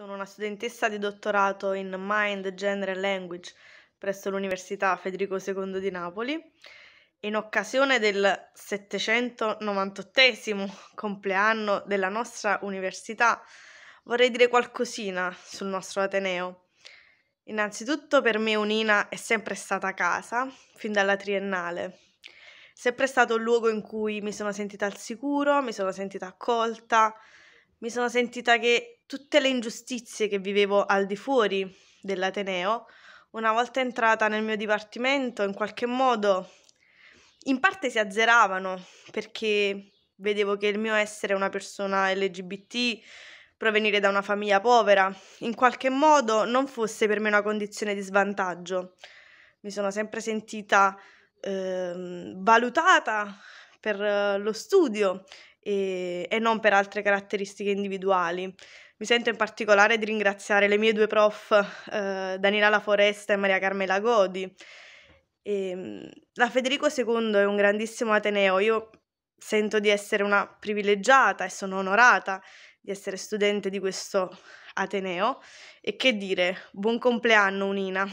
Sono una studentessa di dottorato in Mind, Gender and Language presso l'Università Federico II di Napoli. In occasione del 798 compleanno della nostra università vorrei dire qualcosina sul nostro Ateneo. Innanzitutto per me Unina è sempre stata casa, fin dalla triennale. Sempre stato un luogo in cui mi sono sentita al sicuro, mi sono sentita accolta, mi sono sentita che tutte le ingiustizie che vivevo al di fuori dell'Ateneo, una volta entrata nel mio dipartimento, in qualche modo in parte si azzeravano perché vedevo che il mio essere una persona LGBT, provenire da una famiglia povera, in qualche modo non fosse per me una condizione di svantaggio. Mi sono sempre sentita eh, valutata per eh, lo studio e, e non per altre caratteristiche individuali. Mi sento in particolare di ringraziare le mie due prof, eh, Daniela La Foresta e Maria Carmela Godi. E, ehm, la Federico II è un grandissimo ateneo, io sento di essere una privilegiata e sono onorata di essere studente di questo ateneo e che dire, buon compleanno Unina!